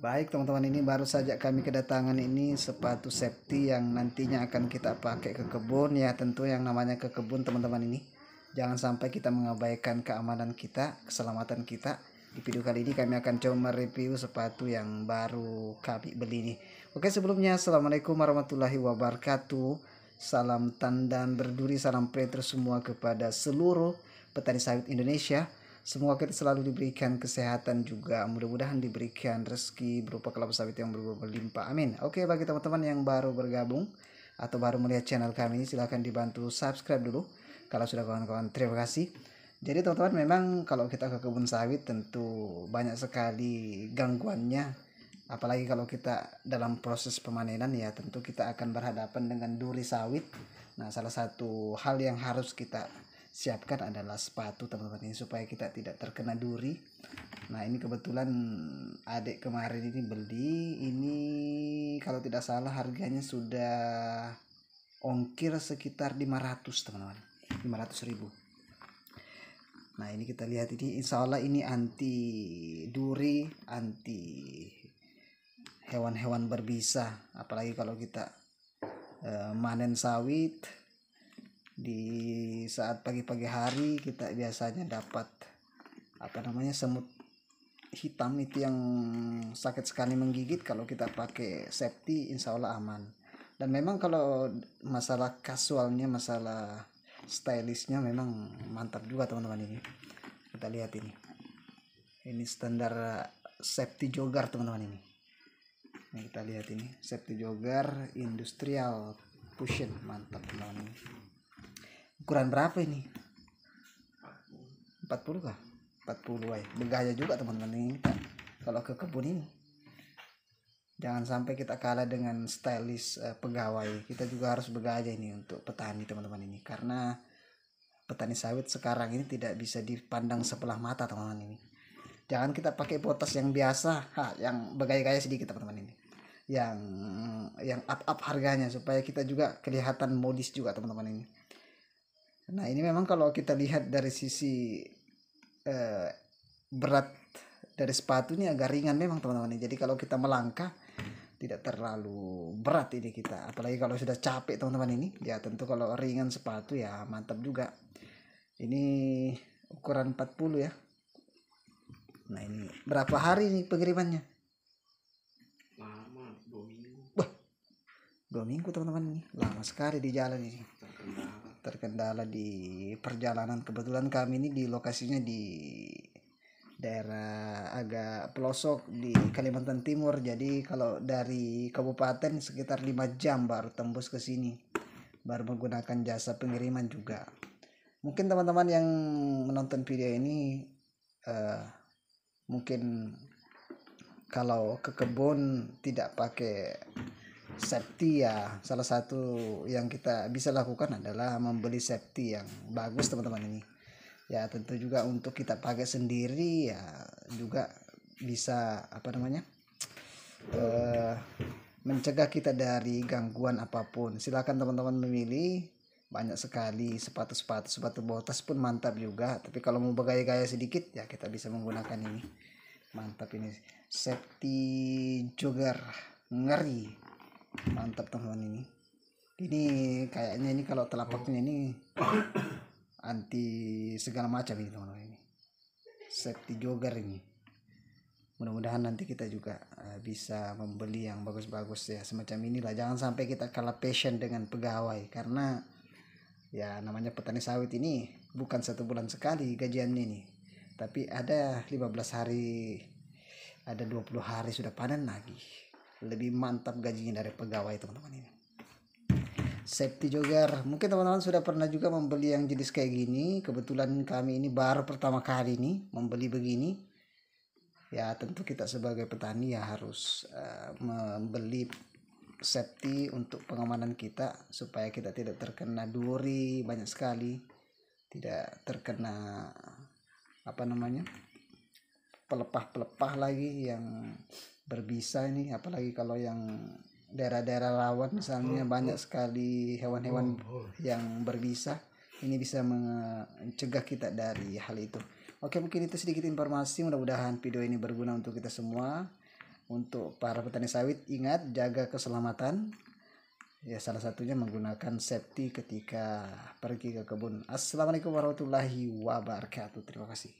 Baik teman-teman ini baru saja kami kedatangan ini sepatu safety yang nantinya akan kita pakai ke kebun ya tentu yang namanya ke kebun teman-teman ini. Jangan sampai kita mengabaikan keamanan kita, keselamatan kita. Di video kali ini kami akan coba review sepatu yang baru kami beli nih. Oke sebelumnya Assalamualaikum warahmatullahi wabarakatuh. Salam tandan berduri, salam petrus semua kepada seluruh petani sawit Indonesia Semoga kita selalu diberikan kesehatan juga. Mudah-mudahan diberikan rezeki berupa kelapa sawit yang berlimpah. Amin. Oke, bagi teman-teman yang baru bergabung atau baru melihat channel kami, silahkan dibantu subscribe dulu. Kalau sudah kawan-kawan, terima kasih. Jadi teman-teman memang kalau kita ke kebun sawit tentu banyak sekali gangguannya. Apalagi kalau kita dalam proses pemanenan ya tentu kita akan berhadapan dengan duri sawit. Nah salah satu hal yang harus kita siapkan adalah sepatu teman-teman ini supaya kita tidak terkena duri nah ini kebetulan adik kemarin ini beli ini kalau tidak salah harganya sudah ongkir sekitar 500 teman-teman 500 ribu nah ini kita lihat ini insya Allah ini anti duri anti hewan-hewan berbisa apalagi kalau kita uh, manen sawit di saat pagi-pagi hari kita biasanya dapat apa namanya semut hitam itu yang sakit sekali menggigit kalau kita pakai safety insya Allah aman dan memang kalau masalah kasualnya masalah stylishnya memang mantap juga teman-teman ini kita lihat ini ini standar safety jogger teman-teman ini ini kita lihat ini safety jogger industrial cushion mantap teman-teman ini ukuran berapa ini 40 kah 40 ay begaya juga teman-teman ini kita kalau ke kebun ini jangan sampai kita kalah dengan stylish uh, pegawai kita juga harus bergaya ini untuk petani teman-teman ini karena petani sawit sekarang ini tidak bisa dipandang sebelah mata teman-teman ini jangan kita pakai potas yang biasa ha, yang bergaya-gaya sedikit teman-teman ini yang yang up up harganya supaya kita juga kelihatan modis juga teman-teman ini Nah ini memang kalau kita lihat dari sisi eh, berat dari sepatu ini agak ringan memang teman-teman. Jadi kalau kita melangkah tidak terlalu berat ini kita. Apalagi kalau sudah capek teman-teman ini. Ya tentu kalau ringan sepatu ya mantap juga. Ini ukuran 40 ya. Nah ini berapa hari ini pengirimannya? Lama, dua minggu. Wah, dua minggu teman-teman ini. Lama sekali di jalan ini terkendala di perjalanan kebetulan kami ini di lokasinya di daerah agak pelosok di Kalimantan Timur jadi kalau dari kabupaten sekitar 5 jam baru tembus ke sini baru menggunakan jasa pengiriman juga mungkin teman-teman yang menonton video ini uh, mungkin kalau ke kebun tidak pakai Septi ya salah satu yang kita bisa lakukan adalah membeli Septi yang bagus teman-teman ini ya tentu juga untuk kita pakai sendiri ya juga bisa apa namanya uh, mencegah kita dari gangguan apapun. silahkan teman-teman memilih banyak sekali sepatu-sepatu, sepatu botas pun mantap juga. Tapi kalau mau bergaya-gaya sedikit ya kita bisa menggunakan ini. Mantap ini. Septi jogger ngeri mantap teman ini ini kayaknya ini kalau telapaknya ini anti segala macam ini teman-teman ini safety jogger ini mudah-mudahan nanti kita juga eh, bisa membeli yang bagus-bagus ya semacam inilah jangan sampai kita kalah passion dengan pegawai karena ya namanya petani sawit ini bukan satu bulan sekali gajian ini tapi ada 15 hari ada 20 hari sudah panen lagi lebih mantap gajinya dari pegawai teman-teman ini safety jogger mungkin teman-teman sudah pernah juga membeli yang jenis kayak gini kebetulan kami ini baru pertama kali ini membeli begini ya tentu kita sebagai petani ya harus uh, membeli safety untuk pengamanan kita supaya kita tidak terkena duri banyak sekali tidak terkena apa namanya pelepah-pelepah lagi yang berbisa ini apalagi kalau yang daerah-daerah rawan misalnya oh, banyak oh. sekali hewan-hewan oh, yang berbisa ini bisa mencegah kita dari hal itu oke mungkin itu sedikit informasi mudah-mudahan video ini berguna untuk kita semua untuk para petani sawit ingat jaga keselamatan ya salah satunya menggunakan safety ketika pergi ke kebun assalamualaikum warahmatullahi wabarakatuh terima kasih